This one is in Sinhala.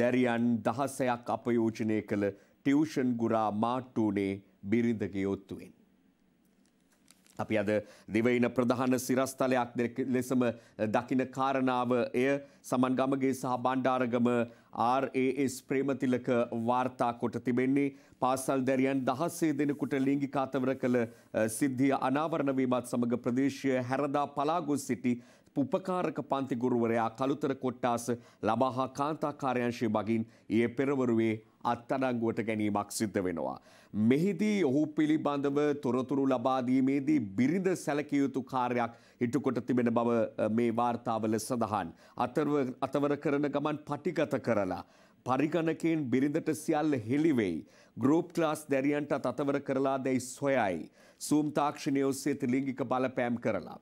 දැරියන් දහසයක් අපයෝජනය කළ ටියවෂන් ගුරා මාට්ටූනේ බිරිඳගේ ඔත්තුවෙන්. අපි අද දිවයින ප්‍රධාන සිරස්තලයක් ලෙසම දකින කාරණාව එය සමන් ගමගේ සහ බණ්ඩාරගම RAS ප්‍රේමතිලක වාර්තා කොට තිබෙන්නේ පාසල් දැරියන් දහස්සේ දෙනෙකුට ලිංගික අතවර කළ සිද්ධිය අනාවරණ වීමත් සමග ප්‍රදේශය හැරදා පලාගොස් සිටි උපකාරක පන්තිගුරුවරයා කළුතර කොට්ටාස ලබා හා කාන්තාකාරයංශය බගින් ඒ පෙරවරුවේ අත්තඩංගුවට ගැනීමක් සිද්ධ වෙනවා. මෙහිදී ඔහු පිළිබඳව තොරතුරු ලබාදීමේදී බිරිඳ සැලකියයුතු කාර්යක් හිටුකොට තිබෙන බව මේ වාර්තාවල සඳහන්. අතවර කරන ගමන් පටිගත කරලා. පරිගණකයෙන් බිරිඳට සියල්ල හෙළිවෙයි. ගරෝප් ක්ලාස් දැරියන්ට අතවර කරලා දැයි සොයයි. සූම් තාක්ෂණය ඔස්සේ ලිංගික බලපෑම් කරලා.